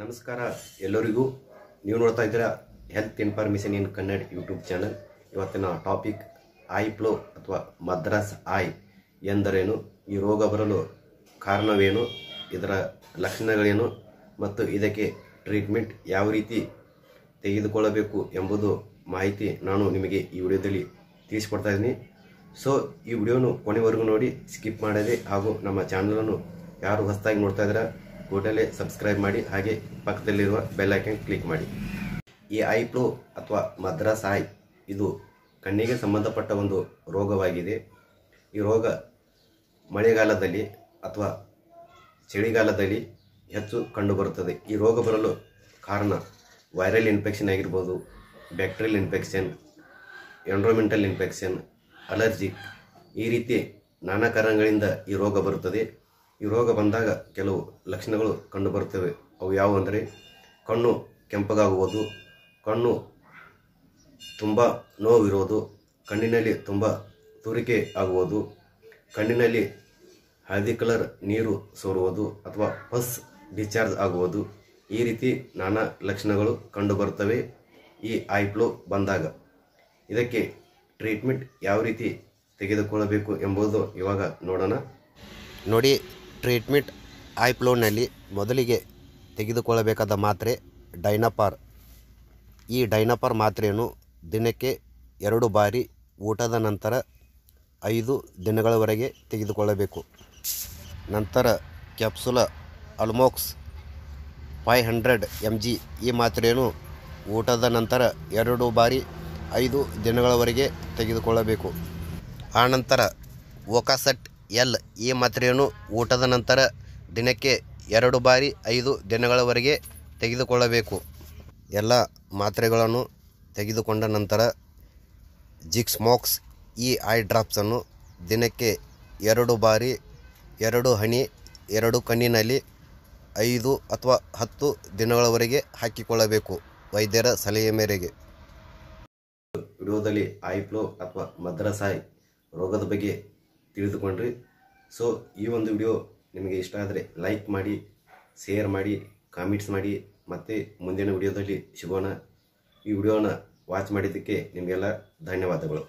ನಮಸ್ಕಾರ ಎಲ್ಲರಿಗೂ ನೀವು ನೋಡ್ತಾ ಇದ್ದೀರಾ health information in Kannada YouTube channel ಇವತ್ತಿನ ಟಾಪಿಕ್ ಐ ಫ್ಲೋ ಅಥವಾ ಮದ್ರಾಸ್ ಐ ಎಂದರೇನು ಈ ರೋಗ ಬರಲು ಕಾರಣವೇನು ಇದರ ಲಕ್ಷಣಗಳೇನು ಮತ್ತು ಇದಕ್ಕೆ ಟ್ರೀಟ್ಮೆಂಟ್ ಯಾವ ರೀತಿ ತೆಗೆದುಕೊಳ್ಳಬೇಕು ಎಂಬುದು ಮಾಹಿತಿ ನಾನು ನಿಮಗೆ ಈ ವಿಡಿಯೋದಲ್ಲಿ ತಿಳಿಸ್ಕೊಡ್ತಾ ಇದ್ದೀನಿ ಸೊ ಈ ವಿಡಿಯೋನು ಕೊನೆವರೆಗೂ ನೋಡಿ ಸ್ಕಿಪ್ ಮಾಡದೆ ಹಾಗೂ ನಮ್ಮ ಚಾನಲನ್ನು ಯಾರು ಹೊಸದಾಗಿ ನೋಡ್ತಾ ಇದ್ದೀರಾ ಕೂಡಲೇ ಸಬ್ಸ್ಕ್ರೈಬ್ ಮಾಡಿ ಹಾಗೆ ಪಕ್ಕದಲ್ಲಿರುವ ಬೆಲ್ ಕ್ಲಿಕ್ ಮಾಡಿ ಈ ಐಪ್ಲೋ ಅಥವಾ ಮದ್ರಾಸ್ ಐ ಇದು ಕಣ್ಣಿಗೆ ಸಂಬಂಧಪಟ್ಟ ಒಂದು ರೋಗವಾಗಿದೆ ಈ ರೋಗ ಮಳೆಗಾಲದಲ್ಲಿ ಅಥವಾ ಚಳಿಗಾಲದಲ್ಲಿ ಹೆಚ್ಚು ಕಂಡುಬರುತ್ತದೆ ಈ ರೋಗ ಬರಲು ಕಾರಣ ವೈರಲ್ ಇನ್ಫೆಕ್ಷನ್ ಆಗಿರ್ಬೋದು bacterial infection environmental infection allergy ಈ ರೀತಿ ನಾನಾ ಕಾರಣಗಳಿಂದ ಈ ರೋಗ ಬರುತ್ತದೆ ಈ ರೋಗ ಬಂದಾಗ ಕೆಲವು ಲಕ್ಷಣಗಳು ಕಂಡುಬರುತ್ತವೆ ಅವು ಯಾವುವು ಅಂದರೆ ಕಣ್ಣು ಕೆಂಪಗಾಗುವುದು ಕಣ್ಣು ತುಂಬ ನೋವಿರುವುದು ಕಣ್ಣಿನಲ್ಲಿ ತುಂಬ ತುರಿಕೆ ಆಗುವುದು ಕಣ್ಣಿನಲ್ಲಿ ಹಳದಿ ಕಲರ್ ನೀರು ಸೋರುವುದು ಅಥವಾ ಪಸ್ ಡಿಸ್ಚಾರ್ಜ್ ಆಗುವುದು ಈ ರೀತಿ ನಾನಾ ಲಕ್ಷಣಗಳು ಕಂಡುಬರುತ್ತವೆ ಈ ಐಪ್ಲೋ ಬಂದಾಗ ಇದಕ್ಕೆ ಟ್ರೀಟ್ಮೆಂಟ್ ಯಾವ ರೀತಿ ತೆಗೆದುಕೊಳ್ಳಬೇಕು ಎಂಬುದು ಇವಾಗ ನೋಡೋಣ ನೋಡಿ ಟ್ರೀಟ್ಮೆಂಟ್ ಐಪ್ಲೋನಲ್ಲಿ ಮೊದಲಿಗೆ ತೆಗೆದುಕೊಳ್ಳಬೇಕಾದ ಮಾತ್ರೆ ಡೈನಪಾರ್ ಈ ಡೈನಪಾರ್ ಮಾತ್ರೆಯನ್ನು ದಿನಕ್ಕೆ ಎರಡು ಬಾರಿ ಊಟದ ನಂತರ ಐದು ದಿನಗಳವರೆಗೆ ತೆಗೆದುಕೊಳ್ಳಬೇಕು ನಂತರ capsule Almox five hundred M G ಈ ಮಾತ್ರೆಯನ್ನು ಊಟದ ನಂತರ ಎರಡು ಬಾರಿ ಐದು ದಿನಗಳವರೆಗೆ ತೆಗೆದುಕೊಳ್ಳಬೇಕು ಆನಂತರ ವೋಕಾಸೆಟ್ ಎಲ್ ಈ ಮಾತ್ರೆಯನ್ನು ಊಟದ ನಂತರ ದಿನಕ್ಕೆ ಎರಡು ಬಾರಿ ಐದು ದಿನಗಳವರೆಗೆ ತೆಗೆದುಕೊಳ್ಳಬೇಕು ಎಲ್ಲ ಮಾತ್ರೆಗಳನ್ನು ತೆಗೆದುಕೊಂಡ ನಂತರ ಜಿಕ್ಸ್ ಈ ಐ ಡ್ರಾಪ್ಸನ್ನು ದಿನಕ್ಕೆ ಎರಡು ಬಾರಿ ಎರಡು ಹನಿ ಎರಡು ಕಣ್ಣಿನಲ್ಲಿ ಐದು ಅಥವಾ ಹತ್ತು ದಿನಗಳವರೆಗೆ ಹಾಕಿಕೊಳ್ಳಬೇಕು ವೈದ್ಯರ ಸಲಹೆ ಮೇರೆಗೆ ವಿಡಿಯೋದಲ್ಲಿ ಅಥವಾ ಮದ್ರಸಾಯಿ ರೋಗದ ಬಗ್ಗೆ ತಿಳಿದುಕೊಂಡ್ರಿ ಸೊ ಈ ಒಂದು ವಿಡಿಯೋ ನಿಮಗೆ ಇಷ್ಟ ಆದರೆ ಲೈಕ್ ಮಾಡಿ ಶೇರ್ ಮಾಡಿ ಕಾಮೆಂಟ್ಸ್ ಮಾಡಿ ಮತ್ತು ಮುಂದಿನ ವಿಡಿಯೋದಲ್ಲಿ ಸಿಗೋಣ ಈ ವಿಡಿಯೋನ ವಾಚ್ ಮಾಡಿದ್ದಕ್ಕೆ ನಿಮಗೆಲ್ಲ ಧನ್ಯವಾದಗಳು